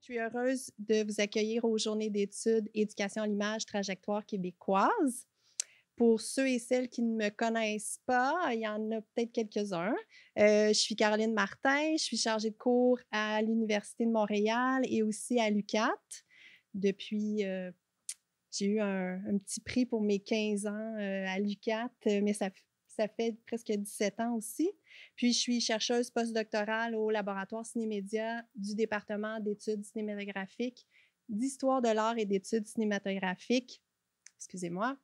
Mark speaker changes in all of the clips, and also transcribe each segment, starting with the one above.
Speaker 1: Je suis heureuse de vous accueillir aux Journées d'études Éducation à l'image trajectoire québécoise. Pour ceux et celles qui ne me connaissent pas, il y en a peut-être quelques-uns. Euh, je suis Caroline Martin, je suis chargée de cours à l'Université de Montréal et aussi à l'UCAT. Depuis, euh, j'ai eu un, petit prix pour mes 15 ans euh, à l'UCAT, mais ça ça fait presque 17 ans aussi. Puis je suis chercheuse postdoctorale au laboratoire Cinémédia du département d'études cinématographiques, d'histoire de l'art et d'études cinématographiques. Excusez-moi.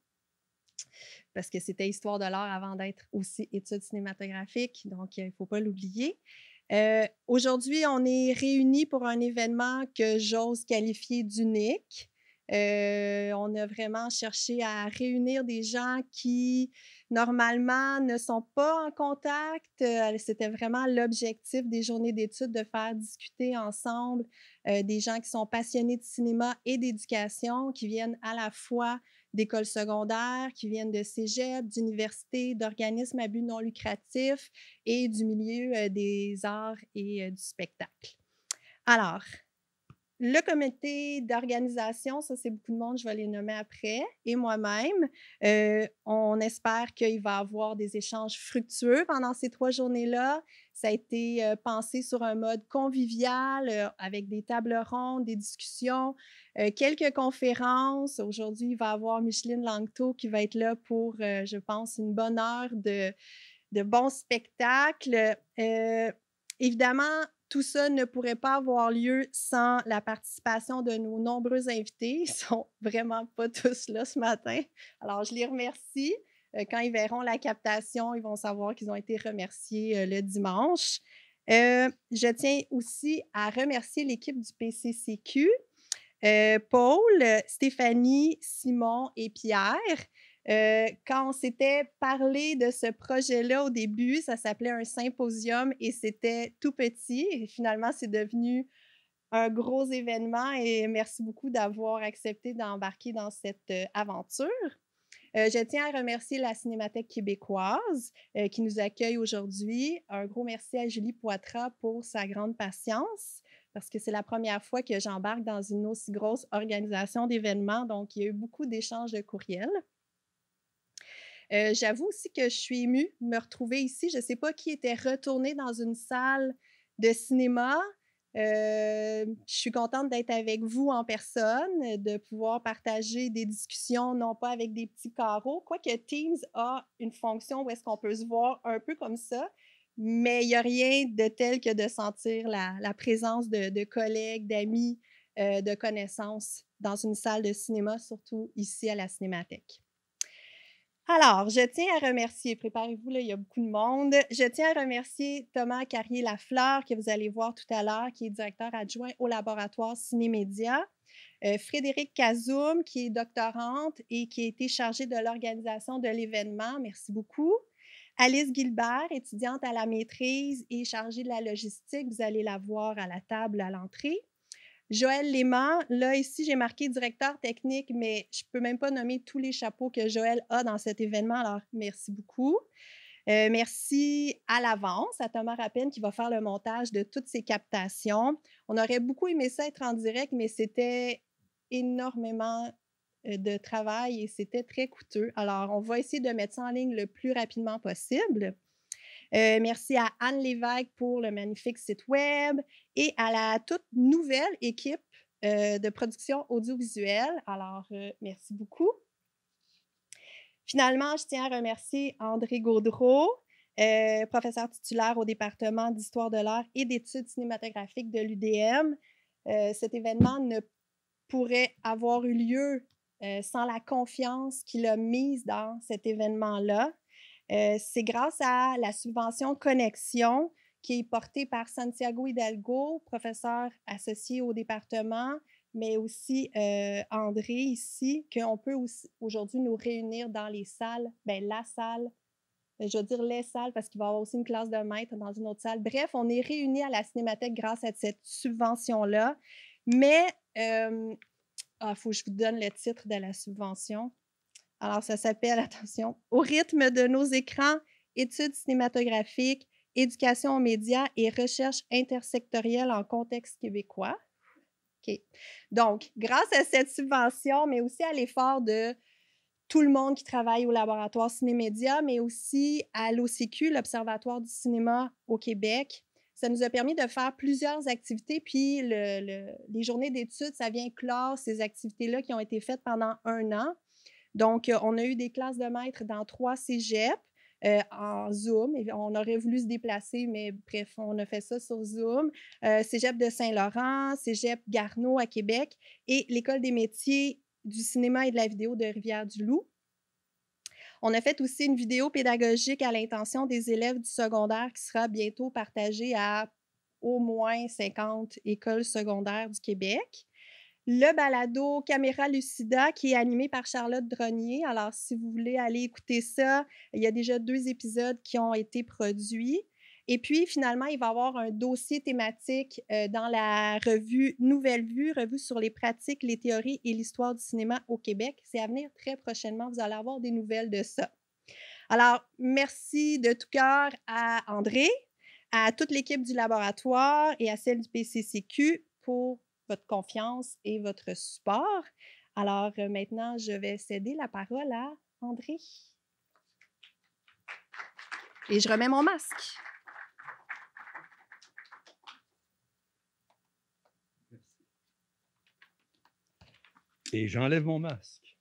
Speaker 1: Parce que c'était histoire de l'art avant d'être aussi études cinématographiques, donc il ne faut pas l'oublier. Euh, aujourd'hui, on est réunis pour un événement que j'ose qualifier d'unique on a vraiment cherché à réunir des gens qui, normalement, ne sont pas en contact. C'était vraiment l'objectif des journées d'études, de faire discuter ensemble des gens qui sont passionnés de cinéma et d'éducation, qui viennent à la fois d'écoles secondaires, qui viennent de cégep, d'universités, d'organismes à but non lucratif et du milieu des arts et du spectacle. Alors, le comité d'organisation, ça c'est beaucoup de monde, je vais les nommer après, et moi-même, euh, on espère qu'il va y avoir des échanges fructueux pendant ces trois journées-là. Ça a été euh, pensé sur un mode convivial, euh, avec des tables rondes, des discussions, quelques conférences. Aujourd'hui, il va y avoir Micheline Langto qui va être là pour, je pense, une bonne heure de, de bons spectacles. Évidemment, tout ça ne pourrait pas avoir lieu sans la participation de nos nombreux invités. Ils sont vraiment pas tous là ce matin. Alors, je les remercie. Euh, quand ils verront la captation, ils vont savoir qu'ils ont été remerciés euh, le dimanche. Euh, je tiens aussi à remercier l'équipe du PCCQ, Paul, Stéphanie, Simon et Pierre. Euh, quand on s'était parlé de ce projet-là au début, ça s'appelait un symposium et c'était tout petit. finalement, c'est devenu un gros événement et merci beaucoup d'avoir accepté d'embarquer dans cette euh, aventure. Euh, je tiens à remercier la Cinémathèque québécoise qui nous accueille aujourd'hui. Un gros merci à Julie Poitras pour sa grande patience parce que c'est la première fois que j'embarque dans une aussi grosse organisation d'événements. Donc, il y a eu beaucoup d'échanges de courriels. J'avoue aussi que je suis émue de me retrouver ici. Je ne sais pas qui était retourné dans une salle de cinéma. je suis contente d'être avec vous en personne, de pouvoir partager des discussions, non pas avec des petits carreaux, quoique Teams a une fonction où est-ce qu'on peut se voir un peu comme ça, mais il n'y a rien de tel que de sentir la, présence de, collègues, d'amis, de connaissances dans une salle de cinéma, surtout ici à la Cinémathèque. Alors, je tiens à remercier, préparez-vous, il y a beaucoup de monde. Je tiens à remercier Thomas Carrier-Lafleur, que vous allez voir tout à l'heure, qui est directeur adjoint au laboratoire Cinémédia. Euh, Frédéric Kazoum, qui est doctorante et qui a été chargée de l'organisation de l'événement. Merci beaucoup. Alice Gilbert, étudiante à la maîtrise et chargée de la logistique, vous allez la voir à la table à l'entrée. Joël Léman, là, ici, j'ai marqué directeur technique, mais je peux même pas nommer tous les chapeaux que Joël a dans cet événement. Alors, merci beaucoup. Euh, merci à l'avance à Thomas Rappin qui va faire le montage de toutes ces captations. On aurait beaucoup aimé ça être en direct, mais c'était énormément euh, de travail et c'était très coûteux. Alors, on va essayer de mettre ça en ligne le plus rapidement possible. Euh, merci à Anne Lévesque pour le magnifique site web et à la toute nouvelle équipe euh, de production audiovisuelle. Alors, euh, merci beaucoup. Finalement, je tiens à remercier André Gaudreau, professeur titulaire au département d'histoire de l'art et d'études cinématographiques de l'UDM. cet événement ne pourrait avoir eu lieu sans la confiance qu'il a mise dans cet événement-là. Euh, c'est grâce à la subvention Connexion qui est portée par Santiago Hidalgo, professeur associé au département, mais aussi euh, André ici, qu'on peut aujourd'hui nous réunir dans les salles, ben, la salle, je veux dire les salles parce qu'il va y avoir aussi une classe de maître dans une autre salle. Bref, on est réunis à la Cinémathèque grâce à cette subvention-là. Mais, il euh, ah, faut que je vous donne le titre de la subvention. Alors, ça s'appelle, attention, au rythme de nos écrans, études cinématographiques, éducation aux médias et recherche intersectorielle en contexte québécois. OK. Donc, grâce à cette subvention, mais aussi à l'effort de tout le monde qui travaille au laboratoire Cinémédia, mais aussi à l'OCQ, l'Observatoire du cinéma au Québec, ça nous a permis de faire plusieurs activités. Puis les journées d'études, ça vient clore ces activités-là qui ont été faites pendant un an. Donc, euh, on a eu des classes de maîtres dans trois cégeps. Euh, en Zoom. on aurait voulu se déplacer, mais bref, on a fait ça sur Zoom. Euh, cégep de Saint-Laurent, Cégep Garneau à Québec et l'École des métiers du cinéma et de la vidéo de Rivière-du-Loup. On a fait aussi une vidéo pédagogique à l'intention des élèves du secondaire qui sera bientôt partagée à au moins 50 écoles secondaires du Québec le balado Caméra Lucida qui est animé par Charlotte Dronier. Alors, si vous voulez aller écouter ça, il y a déjà deux épisodes qui ont été produits. Et puis, finalement, il va y avoir un dossier thématique euh, dans la revue Nouvelle Vue, revue sur les pratiques, les théories et l'histoire du cinéma au Québec. C'est à venir très prochainement. Vous allez avoir des nouvelles de ça. Alors, merci de tout cœur à André, à toute l'équipe du laboratoire et à celle du PCCQ pour votre confiance et votre support. Alors euh, maintenant, je vais céder la parole à André. Et je remets mon masque.
Speaker 2: Et j'enlève mon masque.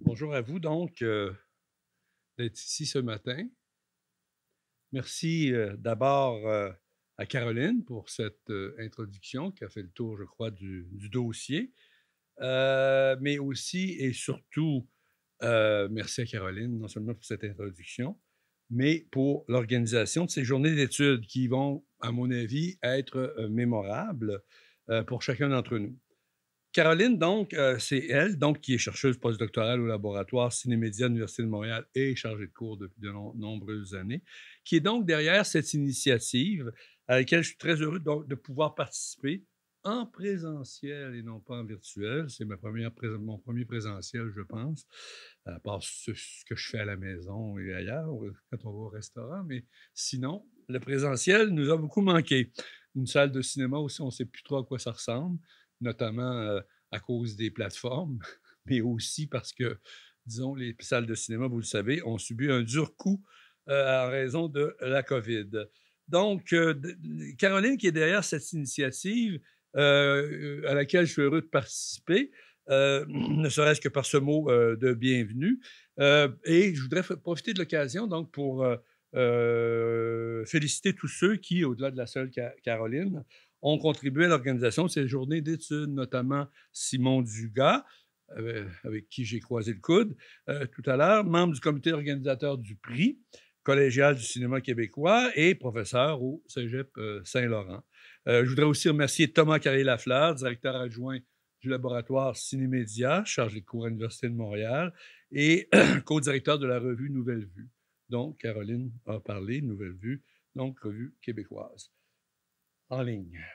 Speaker 2: Bonjour à vous. Donc, euh, d'être ici ce matin. Merci euh, d'abord euh, à Caroline pour cette euh, introduction qui a fait le tour, je crois, du dossier. mais aussi et surtout, merci à Caroline, non seulement pour cette introduction, mais pour l'organisation de ces journées d'études qui vont, à mon avis, être mémorables pour chacun d'entre nous. Caroline, donc, euh, c'est elle, donc, qui est chercheuse postdoctorale au laboratoire Cinémédia de l'Université de Montréal et chargée de cours depuis de nombreuses années, qui est donc derrière cette initiative à laquelle je suis très heureux de pouvoir participer en présentiel et non pas en virtuel. C'est mon premier présentiel, je pense, à part ce, que je fais à la maison et ailleurs, euh, quand on va au restaurant. Mais sinon, le présentiel nous a beaucoup manqué. Une salle de cinéma aussi, on ne sait plus trop à quoi ça ressemble notamment à cause des plateformes, mais aussi parce que, disons, les salles de cinéma, vous le savez, ont subi un dur coup en raison de la COVID. Donc, Caroline, qui est derrière cette initiative à laquelle je suis heureux de participer, ne serait-ce que par ce mot de bienvenue. et je voudrais profiter de l'occasion donc pour féliciter tous ceux qui, au-delà de la seule Caroline, ont contribué à l'organisation de ces journées d'études, notamment Simon Dugas, euh, avec qui j'ai croisé le coude euh, tout à l'heure, membre du comité organisateur du prix collégial du cinéma québécois et professeur au Cégep euh, Saint-Laurent. je voudrais aussi remercier Thomas Carré-Lafleur, directeur adjoint du laboratoire Cinémédia, chargé de cours à l'Université de Montréal, et co-directeur de la revue Nouvelle Vue, dont Caroline a parlé, Nouvelle Vue, donc revue québécoise.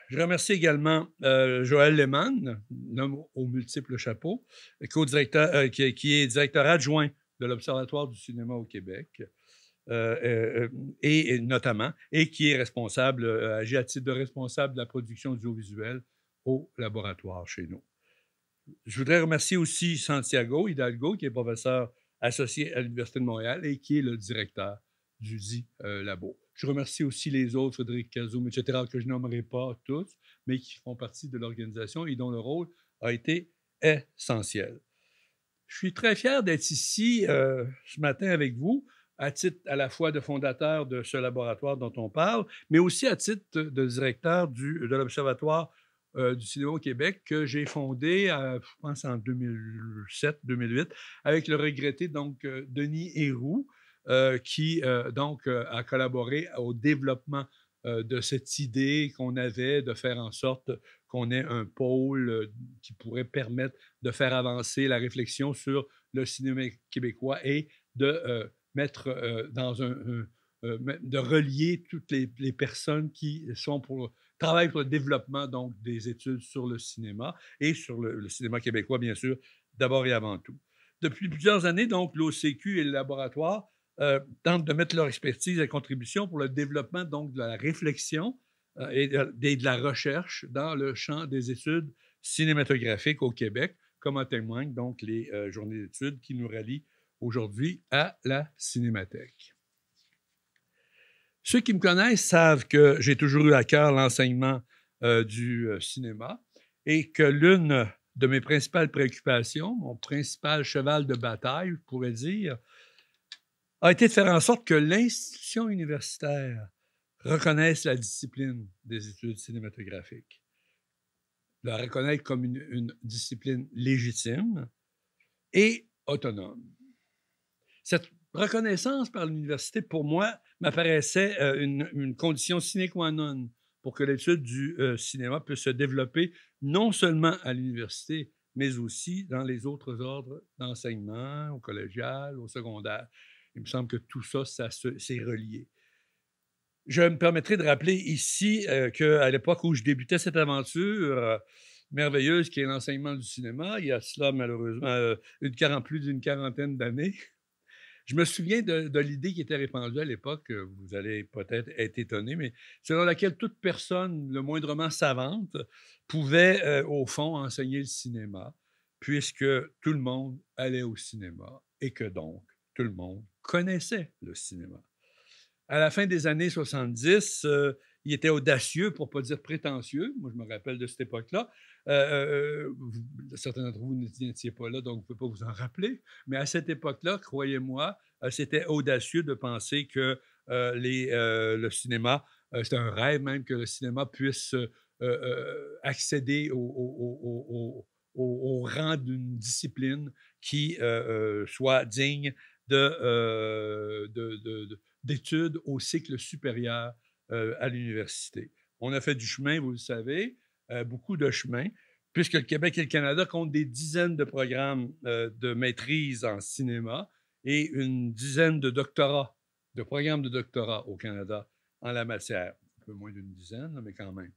Speaker 2: Je remercie également euh, Joël Lehmann, homme aux multiples chapeaux, euh, qui, est directeur adjoint de l'Observatoire du cinéma au Québec, euh, et, notamment, et qui est responsable, agit à titre de responsable de la production audiovisuelle au laboratoire chez nous. Je voudrais remercier aussi Santiago Hidalgo, qui est professeur associé à l'Université de Montréal et qui est le directeur du dit labo. Je remercie aussi les autres, Frédéric Cazoum, etc., que je nommerai pas tous, mais qui font partie de l'organisation et dont le rôle a été essentiel. Je suis très fier d'être ici euh, ce matin avec vous, à titre à la fois de fondateur de ce laboratoire dont on parle, mais aussi à titre de directeur de l'Observatoire euh, du cinéma au Québec que j'ai fondé, euh, je pense, en 2007-2008, avec le regretté donc Denis Héroux, euh, qui euh, donc euh, a collaboré au développement de cette idée qu'on avait de faire en sorte qu'on ait un pôle qui pourrait permettre de faire avancer la réflexion sur le cinéma québécois et de mettre dans un, de relier toutes les, personnes qui sont pour travaillent pour le développement donc des études sur le cinéma et sur le, cinéma québécois bien sûr d'abord et avant tout. Depuis plusieurs années donc l'OCQ et le laboratoire euh, tentent de mettre leur expertise et contribution pour le développement donc de la réflexion euh, et, de, la recherche dans le champ des études cinématographiques au Québec, comme en témoignent donc les euh, journées d'études qui nous rallient aujourd'hui à la Cinémathèque. Ceux qui me connaissent savent que j'ai toujours eu à cœur l'enseignement du cinéma et que l'une de mes principales préoccupations, mon principal cheval de bataille, je pourrais dire, a été de faire en sorte que l'institution universitaire reconnaisse la discipline des études cinématographiques, la reconnaître comme une, discipline légitime et autonome. Cette reconnaissance par l'université, pour moi, m'apparaissait euh, une, condition sine qua non pour que l'étude du euh, cinéma puisse se développer non seulement à l'université, mais aussi dans les autres ordres d'enseignement, au collégial, au secondaire. Il me semble que tout ça, ça s'est relié. Je me permettrai de rappeler ici euh, qu'à l'époque où je débutais cette aventure euh, merveilleuse qui est l'enseignement du cinéma, il y a cela malheureusement euh, une quarantaine, plus d'une quarantaine d'années, je me souviens de, de l'idée qui était répandue à l'époque, vous allez peut-être être étonné, mais selon laquelle toute personne, le moindrement savante, pouvait au fond enseigner le cinéma, puisque tout le monde allait au cinéma et que donc tout le monde connaissait le cinéma. À la fin des années 70, euh, il était audacieux, pour ne pas dire prétentieux. Moi, je me rappelle de cette époque-là. Euh, euh, certains d'entre vous n'étiez pas là, donc vous ne pouvez pas vous en rappeler. Mais à cette époque-là, croyez-moi, c'était audacieux de penser que les, le cinéma, c'est un rêve même que le cinéma puisse accéder au, au rang d'une discipline qui soit digne euh, de, d'études au cycle supérieur euh, à l'université. On a fait du chemin, vous le savez, euh, beaucoup de chemin, puisque le Québec et le Canada comptent des dizaines de programmes de maîtrise en cinéma et une dizaine de doctorats, de programmes de doctorat au Canada en la matière. Un peu moins d'une dizaine, mais quand même.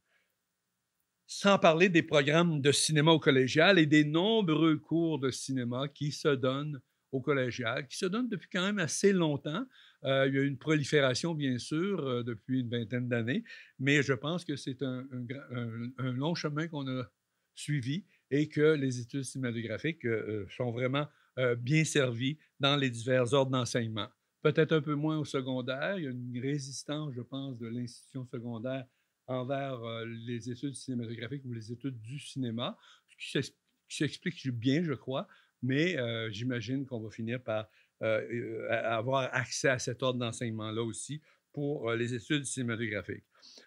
Speaker 2: Sans parler des programmes de cinéma au collégial et des nombreux cours de cinéma qui se donnent au collégial, qui se donne depuis quand même assez longtemps. Euh, il y a une prolifération, bien sûr, euh, depuis une vingtaine d'années, mais je pense que c'est un, long chemin qu'on a suivi et que les études cinématographiques euh, sont vraiment bien servies dans les divers ordres d'enseignement. Peut-être un peu moins au secondaire. Il y a une résistance, je pense, de l'institution secondaire envers les études cinématographiques ou les études du cinéma, ce qui s'explique bien, je crois, mais j'imagine qu'on va finir par avoir accès à cet ordre d'enseignement-là aussi pour les études cinématographiques.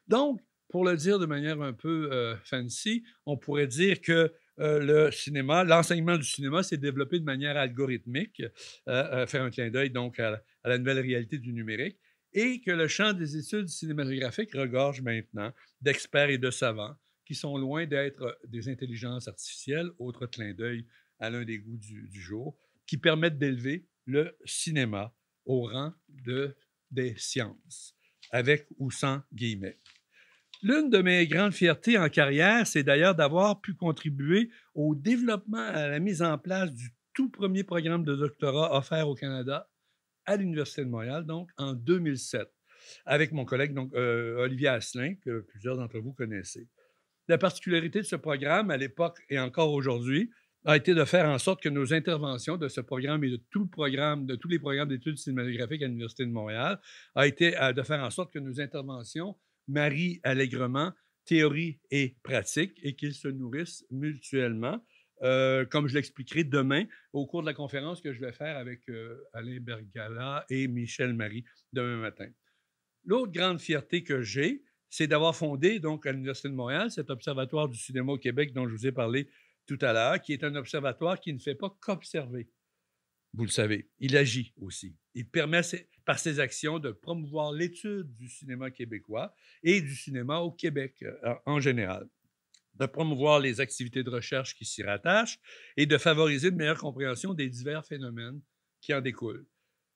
Speaker 2: Donc, pour le dire de manière un peu fancy, on pourrait dire que le cinéma, l'enseignement du cinéma s'est développé de manière algorithmique, euh, euh, faire un clin d'œil donc à, à, la nouvelle réalité du numérique, et que le champ des études cinématographiques regorge maintenant d'experts et de savants qui sont loin d'être des intelligences artificielles, autre clin d'œil à l'un des goûts du, jour, qui permettent d'élever le cinéma au rang de, des sciences, avec ou sans guillemets. L'une de mes grandes fiertés en carrière, c'est d'ailleurs d'avoir pu contribuer au développement, à la mise en place du tout premier programme de doctorat offert au Canada, à l'Université de Montréal, donc en 2007, avec mon collègue donc, euh, Olivier Asselin, que plusieurs d'entre vous connaissez. La particularité de ce programme à l'époque et encore aujourd'hui, a été de faire en sorte que nos interventions de ce programme et de tout le programme, de tous les programmes d'études cinématographiques à l'Université de Montréal, a été euh, de faire en sorte que nos interventions marient allègrement théorie et pratique et qu'ils se nourrissent mutuellement. Euh, comme je l'expliquerai demain au cours de la conférence que je vais faire avec euh, Alain Bergala et Michel Marie demain matin. L'autre grande fierté que j'ai, c'est d'avoir fondé donc à l'Université de Montréal cet observatoire du cinéma au Québec dont je vous ai parlé tout à l'heure, qui est un observatoire qui ne fait pas qu'observer. Vous le savez, il agit aussi. Il permet par ses actions de promouvoir l'étude du cinéma québécois et du cinéma au Québec euh, en général, de promouvoir les activités de recherche qui s'y rattachent et de favoriser une meilleure compréhension des divers phénomènes qui en découlent.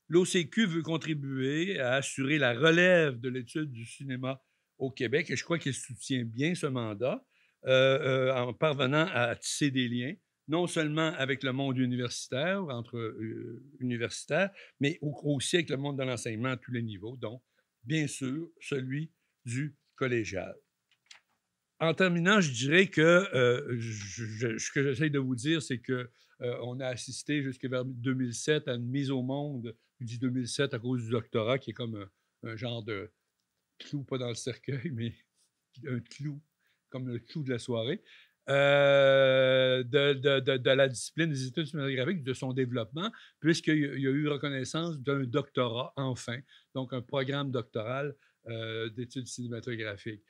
Speaker 2: L'OCQ veut contribuer à assurer la relève de l'étude du cinéma au Québec et je crois qu'il soutient bien ce mandat. Euh, euh, en parvenant à tisser des liens, non seulement avec le monde universitaire, entre euh, universitaires, mais aussi avec le monde de l'enseignement à tous les niveaux, donc bien sûr celui du collégial. En terminant, je dirais que ce que j'essaie de vous dire, c'est que on a assisté jusqu'à vers 2007 à une mise au monde, je 2007 à cause du doctorat, qui est comme un genre de clou, pas dans le cercueil, mais un clou comme le clou de la soirée, euh, de, la discipline des études cinématographiques, de son développement, puisqu'il y, a eu reconnaissance d'un doctorat, enfin, donc un programme doctoral euh, d'études cinématographiques.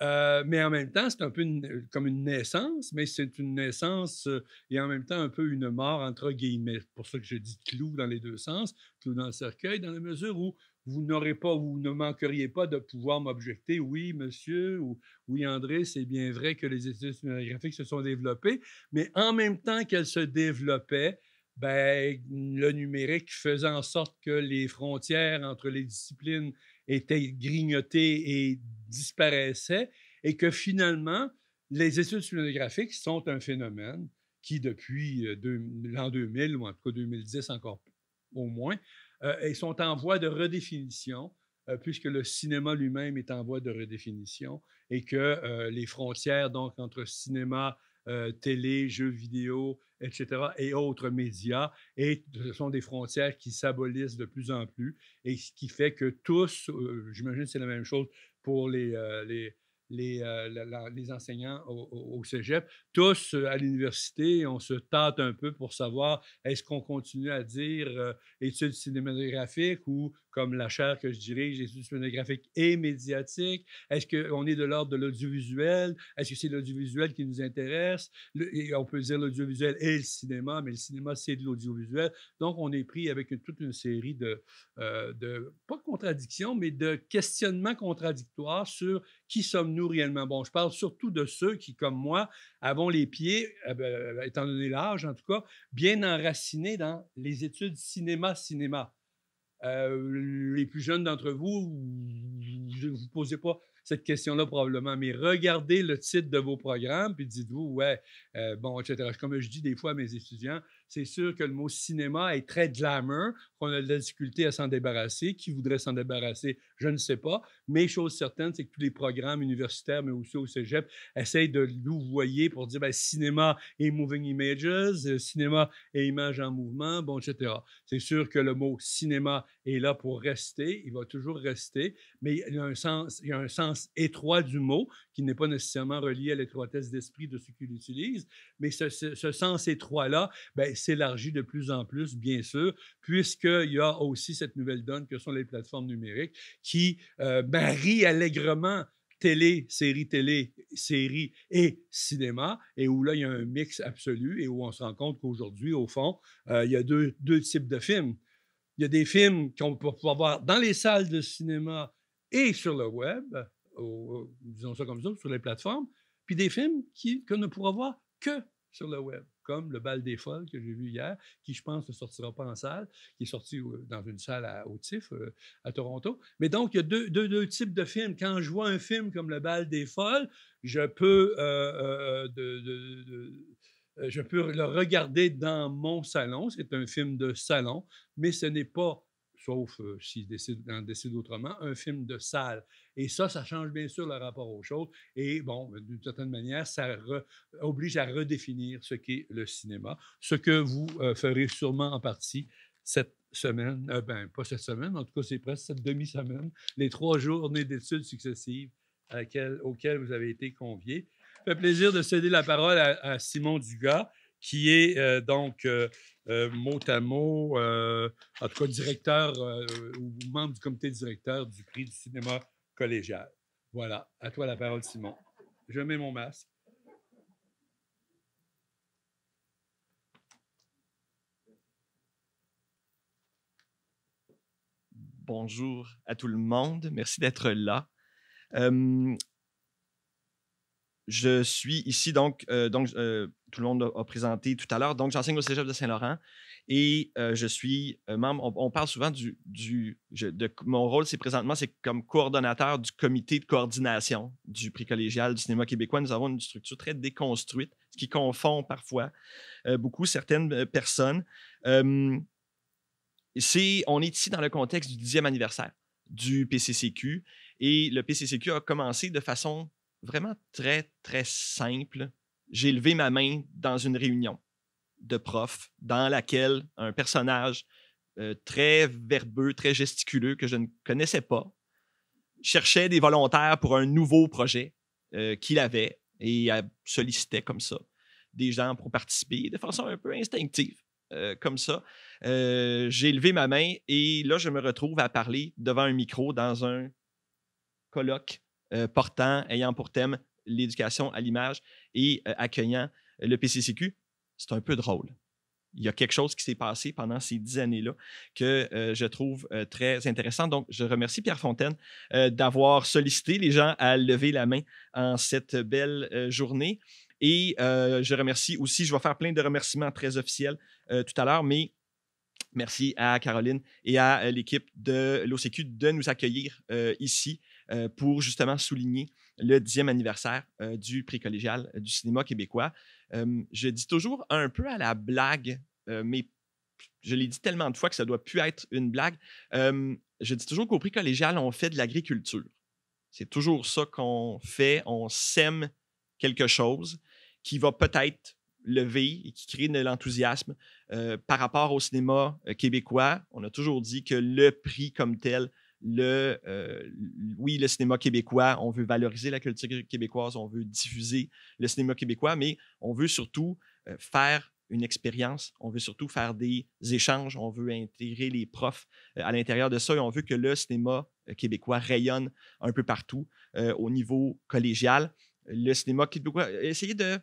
Speaker 2: Euh, mais en même temps, c'est un peu comme une naissance, mais c'est une naissance et en même temps un peu une mort, entre guillemets. pour ça que je dis clou dans les deux sens, clou dans le cercueil, dans la mesure où vous n'aurez pas, vous ne manqueriez pas de pouvoir m'objecter, oui, monsieur, ou oui, André, c'est bien vrai que les études cinématographiques se sont développées, mais en même temps qu'elles se développaient, ben, le numérique faisait en sorte que les frontières entre les disciplines étaient grignotées et disparaissaient, et que finalement, les études cinématographiques sont un phénomène qui, depuis euh, l'an 2000, ou en tout cas 2010 encore au moins, euh, ils sont en voie de redéfinition euh, puisque le cinéma lui-même est en voie de redéfinition et que euh, les frontières donc entre cinéma, télé, jeux vidéo, etc. et autres médias et ce sont des frontières qui s'abolissent de plus en plus et ce qui fait que tous, j'imagine c'est la même chose pour les, les les, euh, les enseignants au, cégep. Tous euh, à l'université, on se tâte un peu pour savoir est-ce qu'on continue à dire euh, études cinématographiques ou, comme la chaire que je dirige, études cinématographiques et médiatiques. Est-ce qu'on est de l'ordre de l'audiovisuel? Est-ce que c'est l'audiovisuel qui nous intéresse? et on peut dire l'audiovisuel et le cinéma, mais le cinéma, c'est de l'audiovisuel. Donc, on est pris avec toute une série de, de, pas de contradictions, mais de questionnements contradictoires sur qui sommes-nous réellement Je parle surtout de ceux qui, comme moi, avons les pieds, euh, ben, euh, étant donné l'âge en tout cas, bien enracinés dans les études cinéma-cinéma. Euh, les plus jeunes d'entre vous, je vous posez pas cette question-là probablement, mais regardez le titre de vos programmes, puis dites-vous, ouais, bon, etc. Comme je dis des fois à mes étudiants, c'est sûr que le mot cinéma est très glamour, qu'on a de la difficulté à s'en débarrasser. Qui voudrait s'en débarrasser, je ne sais pas. Mais chose certaine, c'est que tous les programmes universitaires, mais aussi au cégep, essayent de louvoyer pour dire ben, cinéma et moving images, euh, cinéma et images en mouvement, bon, etc. C'est sûr que le mot cinéma est là pour rester, il va toujours rester, mais il y a un sens, il a un sens étroit du mot qui n'est pas nécessairement relié à l'étroitesse d'esprit de ceux qui l'utilisent, mais ce, ce sens étroit-là, ben, s'élargit de plus en plus, bien sûr, puisqu'il y a aussi cette nouvelle donne que sont les plateformes numériques qui euh, marient allègrement télé, série télé, série et cinéma, et où là, il y a un mix absolu et où on se rend compte qu'aujourd'hui, au fond, euh, il y a deux, deux types de films. Il y a des films qu'on peut pouvoir voir dans les salles de cinéma et sur le web, disons ça comme ça, sur les plateformes, puis des films qu'on ne pourra voir que sur le web comme le bal des folles que j'ai vu hier, qui je pense ne sortira pas en salle, qui est sorti euh, dans une salle à, au TIFF euh, à Toronto. Mais donc, il y a deux, types de films. Quand je vois un film comme le bal des folles, je peux, euh, je peux le regarder dans mon salon. C'est un film de salon, mais ce n'est pas sauf euh, s'il décide, en décide autrement, un film de salle. Et ça, ça change bien sûr le rapport aux choses. Et bon, d'une certaine manière, ça oblige à redéfinir ce qu'est le cinéma, ce que vous euh, ferez sûrement en partie cette semaine, euh, ben, pas cette semaine, en tout cas, c'est presque cette demi-semaine, les trois journées d'études successives auxquelles vous avez été conviés. Ça fait plaisir de céder la parole à, à Simon Dugas qui est euh, donc euh, euh, mot à mot, en tout cas directeur ou membre du comité directeur du prix du cinéma collégial. Voilà, à toi la parole, Simon. Je mets mon masque.
Speaker 3: Bonjour à tout le monde, merci d'être là je suis ici, donc, euh, donc euh, tout le monde a, présenté tout à l'heure. Donc, j'enseigne au cégep de Saint-Laurent et euh, je suis membre. On, parle souvent du. de, mon rôle, c'est présentement, c'est comme coordonnateur du comité de coordination du prix collégial du cinéma québécois. Nous avons une structure très déconstruite, ce qui confond parfois beaucoup certaines personnes. on est ici dans le contexte du 10e anniversaire du PCCQ et le PCCQ a commencé de façon vraiment très, très simple. J'ai levé ma main dans une réunion de profs dans laquelle un personnage euh, très verbeux, très gesticuleux que je ne connaissais pas cherchait des volontaires pour un nouveau projet euh, qu'il avait et sollicitait comme ça des gens pour participer de façon un peu instinctive. Euh, comme ça. j'ai levé ma main et là, je me retrouve à parler devant un micro dans un colloque euh, portant, ayant pour thème l'éducation à l'image et euh, accueillant euh, le PCCQ, c'est un peu drôle. Il y a quelque chose qui s'est passé pendant ces dix années-là que je trouve très intéressant. Donc, je remercie Pierre Fontaine d'avoir sollicité les gens à lever la main en cette belle journée. Et je remercie aussi, je vais faire plein de remerciements très officiels tout à l'heure, mais merci à Caroline et à l'équipe de l'OCQ de nous accueillir ici euh, pour justement souligner le dixième anniversaire euh, du prix collégial euh, du cinéma québécois. je dis toujours un peu à la blague, mais je l'ai dit tellement de fois que ça doit plus être une blague. je dis toujours qu'au prix collégial, on fait de l'agriculture. C'est toujours ça qu'on fait. On sème quelque chose qui va peut-être lever et qui crée de l'enthousiasme par rapport au cinéma québécois. On a toujours dit que le prix comme tel le, euh, oui, le cinéma québécois, on veut valoriser la culture québécoise, on veut diffuser le cinéma québécois, mais on veut surtout euh, faire une expérience, on veut surtout faire des échanges, on veut intégrer les profs euh, à l'intérieur de ça et on veut que le cinéma québécois rayonne un peu partout au niveau collégial. Le cinéma québécois, essayer de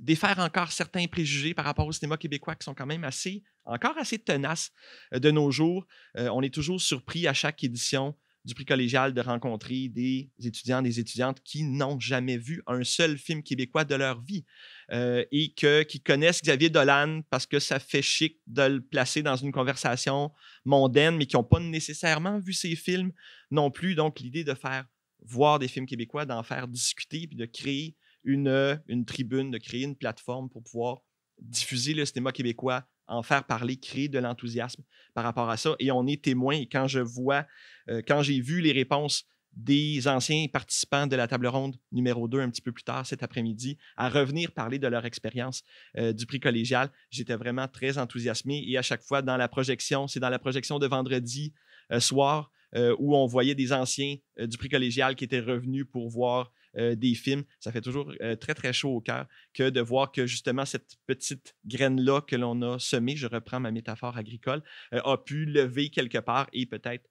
Speaker 3: défaire encore certains préjugés par rapport au cinéma québécois qui sont quand même assez, encore assez tenaces euh, de nos jours. Euh, on est toujours surpris à chaque édition du prix collégial de rencontrer des étudiants, des étudiantes qui n'ont jamais vu un seul film québécois de leur vie euh, et qui connaissent Xavier Dolan parce que ça fait chic de le placer dans une conversation mondaine, mais qui n'ont pas nécessairement vu ses films non plus. Donc, l'idée de faire voir des films québécois, d'en faire discuter, puis de créer euh, une, tribune, de créer une plateforme pour pouvoir diffuser le cinéma québécois, en faire parler, créer de l'enthousiasme par rapport à ça. Et on est témoin. Et quand je vois, euh, quand j'ai vu les réponses des anciens participants de la table ronde numéro 2 un petit peu plus tard cet après-midi à revenir parler de leur expérience euh, du prix collégial. J'étais vraiment très enthousiasmé et à chaque fois dans la projection, c'est dans la projection de vendredi soir où on voyait des anciens du prix collégial qui étaient revenus pour voir euh, des films, ça fait toujours euh, très, très chaud au cœur que de voir que justement cette petite graine-là que l'on a semée, je reprends ma métaphore agricole, euh, a pu lever quelque part et peut-être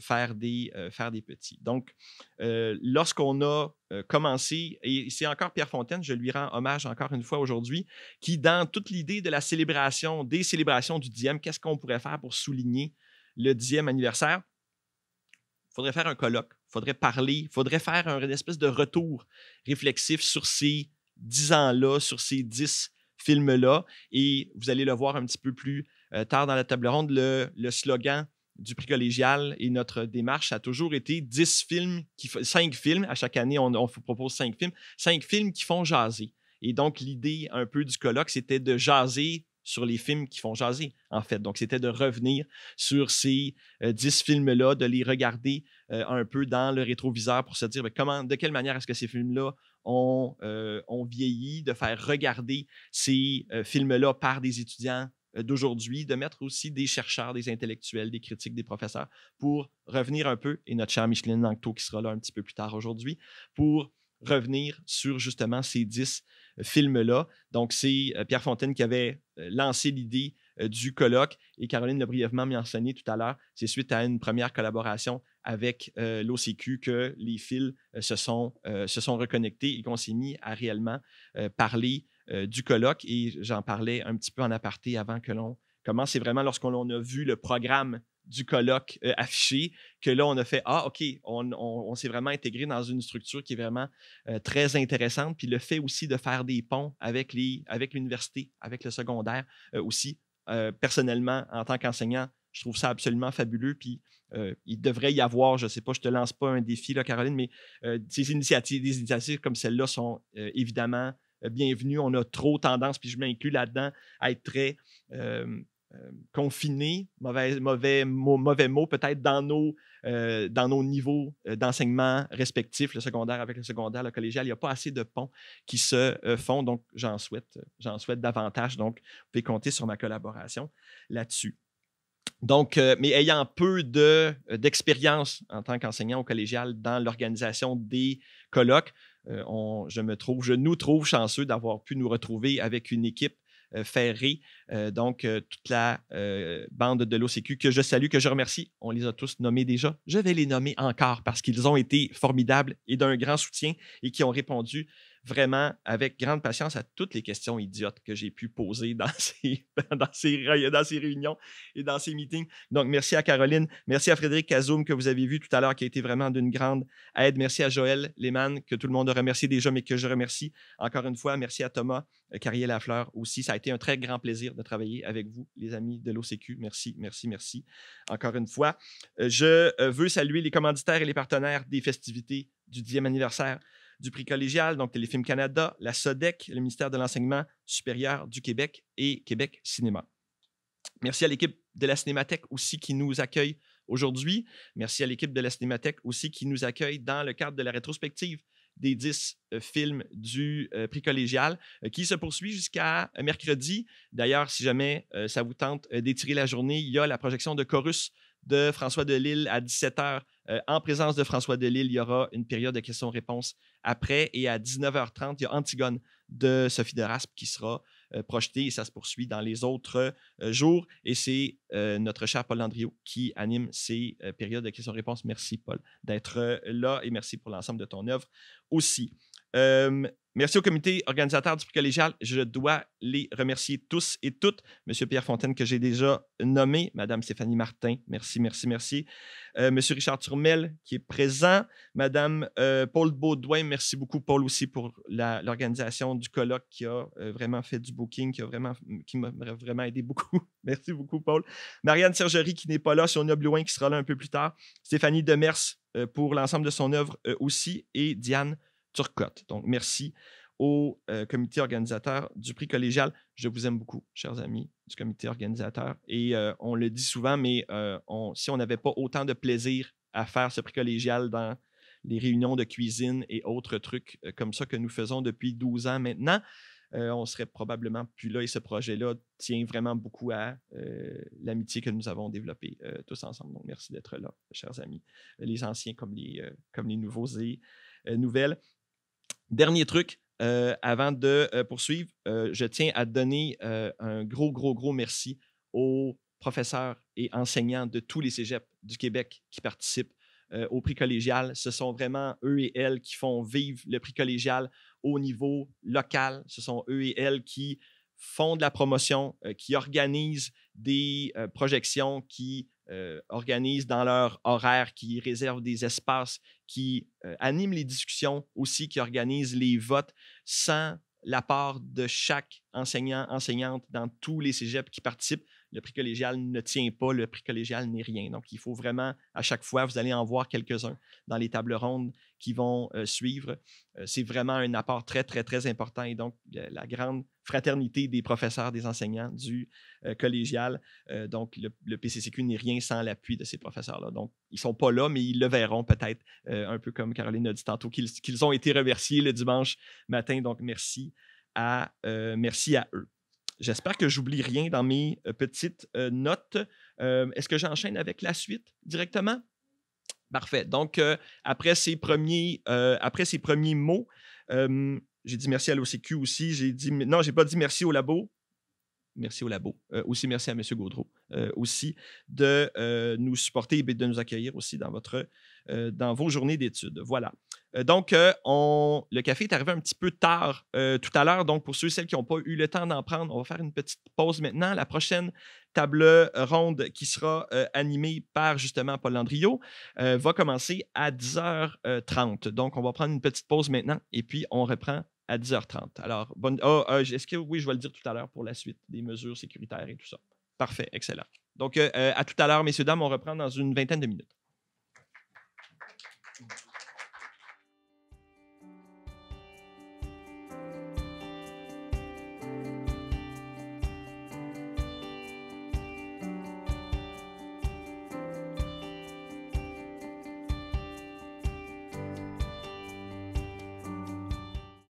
Speaker 3: faire, des, faire des petits. Donc, lorsqu'on a commencé, et c'est encore Pierre Fontaine, je lui rends hommage encore une fois aujourd'hui, qui, dans toute l'idée de la célébration, des célébrations du dixième, qu'est-ce qu'on pourrait faire pour souligner le dixième anniversaire? Il faudrait faire un colloque faudrait parler, faudrait faire un, espèce de retour réflexif sur ces dix ans-là, sur ces dix films-là. Et vous allez le voir un petit peu plus euh, tard dans la table ronde, le, slogan du prix collégial et notre démarche a toujours été 10 films, qui, 5 films, à chaque année on, on vous propose cinq films, cinq films qui font jaser. Et donc l'idée un peu du colloque, c'était de jaser sur les films qui font jaser, en fait. Donc, c'était de revenir sur ces euh, dix films-là, de les regarder euh, un peu dans le rétroviseur pour se dire ben, comment, de quelle manière est-ce que ces films-là ont, euh, vieilli, de faire regarder ces films-là par des étudiants d'aujourd'hui, de mettre aussi des chercheurs, des intellectuels, des critiques, des professeurs, pour revenir un peu, et notre cher Micheline qui sera là un petit peu plus tard aujourd'hui, pour revenir sur justement ces dix film-là. Donc, c'est euh, Pierre Fontaine qui avait euh, lancé l'idée euh, du colloque et Caroline l'a brièvement mentionné tout à l'heure. C'est suite à une première collaboration avec l'OCQ que les fils se, sont, se sont reconnectés et qu'on s'est mis à réellement parler du colloque. Et j'en parlais un petit peu en aparté avant que l'on commence. C'est vraiment lorsqu'on a vu le programme du colloque euh, affiché, que là, on a fait Ah, OK, on, s'est vraiment intégré dans une structure qui est vraiment euh, très intéressante. Puis le fait aussi de faire des ponts avec, les, avec l'université, avec le secondaire euh, aussi. personnellement, en tant qu'enseignant, je trouve ça absolument fabuleux. Puis il devrait y avoir, je ne sais pas, je ne te lance pas un défi, Caroline, mais ces initiatives, des initiatives comme celle-là sont évidemment bienvenues. On a trop tendance, puis je m'inclus là-dedans, à être très confinés, mauvais, mauvais, mot, mauvais peut-être, dans, nos euh, dans nos niveaux euh, d'enseignement respectifs, le secondaire avec le secondaire, le collégial. Il n'y a pas assez de ponts qui se euh, font, donc j'en souhaite, j'en souhaite davantage. Donc, vous pouvez compter sur ma collaboration là-dessus. Donc, mais ayant peu de, d'expérience en tant qu'enseignant au collégial dans l'organisation des colloques, je me trouve, je nous trouve chanceux d'avoir pu nous retrouver avec une équipe euh, ferré. Euh, donc, euh, toute la bande de l'OCQ que je salue, que je remercie. On les a tous nommés déjà. Je vais les nommer encore parce qu'ils ont été formidables et d'un grand soutien et qui ont répondu vraiment avec grande patience à toutes les questions idiotes que j'ai pu poser dans ces, dans, ces, dans ces réunions et dans ces meetings. Donc, merci à Caroline. Merci à Frédéric Kazoum que vous avez vu tout à l'heure, qui a été vraiment d'une grande aide. Merci à Joël Lehmann, que tout le monde a remercié déjà, mais que je remercie encore une fois. Merci à Thomas Carrier-Lafleur aussi. Ça a été un très grand plaisir de travailler avec vous, les amis de l'OCQ. Merci, merci, merci. Encore une fois, euh, je euh, veux saluer les commanditaires et les partenaires des festivités du 10e anniversaire du prix collégial, donc Téléfilm Canada, la SODEC, le ministère de l'Enseignement supérieur du Québec et Québec Cinéma. Merci à l'équipe de la Cinémathèque aussi qui nous accueille aujourd'hui. Merci à l'équipe de la Cinémathèque aussi qui nous accueille dans le cadre de la rétrospective des 10 euh, films du euh, prix collégial euh, qui se poursuit jusqu'à mercredi. D'ailleurs, si jamais ça vous tente d'étirer la journée, il y a la projection de Chorus de François Delille à 17h. Euh, en présence de François Delille, il y aura une période de questions-réponses après. Et à 19h30, il y a Antigone de Sophie de Raspe qui sera euh, projetée et ça se poursuit dans les autres euh, jours. Et c'est notre cher Paul Andriot qui anime ces périodes de questions-réponses. Merci, Paul, d'être là et merci pour l'ensemble de ton œuvre aussi. Merci au comité organisateur du prix collégial. Je dois les remercier tous et toutes. Monsieur Pierre Fontaine, que j'ai déjà nommé, Madame Stéphanie Martin, merci, merci, merci. Euh, Monsieur Richard Turmel, qui est présent. Madame euh, Paul Baudouin, merci beaucoup, Paul, aussi, pour l'organisation du colloque qui a euh, vraiment fait du booking, qui m'a vraiment, vraiment aidé beaucoup. merci beaucoup, Paul. Marianne Sergerie, qui n'est pas là, Sonia loin, qui sera là un peu plus tard. Stéphanie Demers, pour l'ensemble de son œuvre aussi. Et Diane donc, merci au euh, comité organisateur du prix collégial. Je vous aime beaucoup, chers amis du comité organisateur. Et euh, on le dit souvent, mais euh, on, si on n'avait pas autant de plaisir à faire ce prix collégial dans les réunions de cuisine et autres trucs comme ça que nous faisons depuis 12 ans maintenant, on serait probablement plus là. Et ce projet-là tient vraiment beaucoup à l'amitié que nous avons développée tous ensemble. Donc, merci d'être là, chers amis, les anciens comme les, comme les nouveaux et nouvelles. Dernier truc, euh, avant de euh, poursuivre, euh, je tiens à donner un gros, gros, gros merci aux professeurs et enseignants de tous les cégeps du Québec qui participent au prix collégial. Ce sont vraiment eux et elles qui font vivre le prix collégial au niveau local. Ce sont eux et elles qui font de la promotion, qui organisent des projections, qui euh, organisent dans leur horaire, qui réservent des espaces, qui euh, animent les discussions aussi, qui organisent les votes sans la part de chaque enseignant, enseignante dans tous les cégeps qui participent. Le prix collégial ne tient pas, le prix collégial n'est rien. Donc, il faut vraiment, à chaque fois, vous allez en voir quelques-uns dans les tables rondes qui vont euh, suivre. Euh, c'est vraiment un apport très, très, très important. Et donc, euh, la grande fraternité des professeurs, des enseignants du collégial. donc, le, PCCQ n'est rien sans l'appui de ces professeurs-là. Donc, ils ne sont pas là, mais ils le verront peut-être, un peu comme Caroline a dit tantôt, qu'ils ont été remerciés le dimanche matin. Donc, merci à, merci à eux. J'espère que j'oublie rien dans mes euh, petites euh, notes. Euh, est-ce que j'enchaîne avec la suite directement? Parfait. Donc, après, ces premiers, après ces premiers mots, j'ai dit merci à l'OCQ aussi. J'ai dit, non, j'ai pas dit merci au labo. Merci au labo. aussi, merci à M. Gaudreau aussi de nous supporter et de nous accueillir aussi dans, votre, dans vos journées d'études. Voilà. Euh, donc, euh, on, le café est arrivé un petit peu tard euh, tout à l'heure. Donc, pour ceux et celles qui n'ont pas eu le temps d'en prendre, on va faire une petite pause maintenant. La prochaine table ronde qui sera animée par justement Paul Landriot va commencer à 10h30. Donc, on va prendre une petite pause maintenant et puis on reprend à 10h30. Alors, bonne. Oh, oh, est-ce que oui, je vais le dire tout à l'heure pour la suite des mesures sécuritaires et tout ça. Parfait, excellent. Donc, à tout à l'heure, messieurs, dames, on reprend dans une vingtaine de minutes.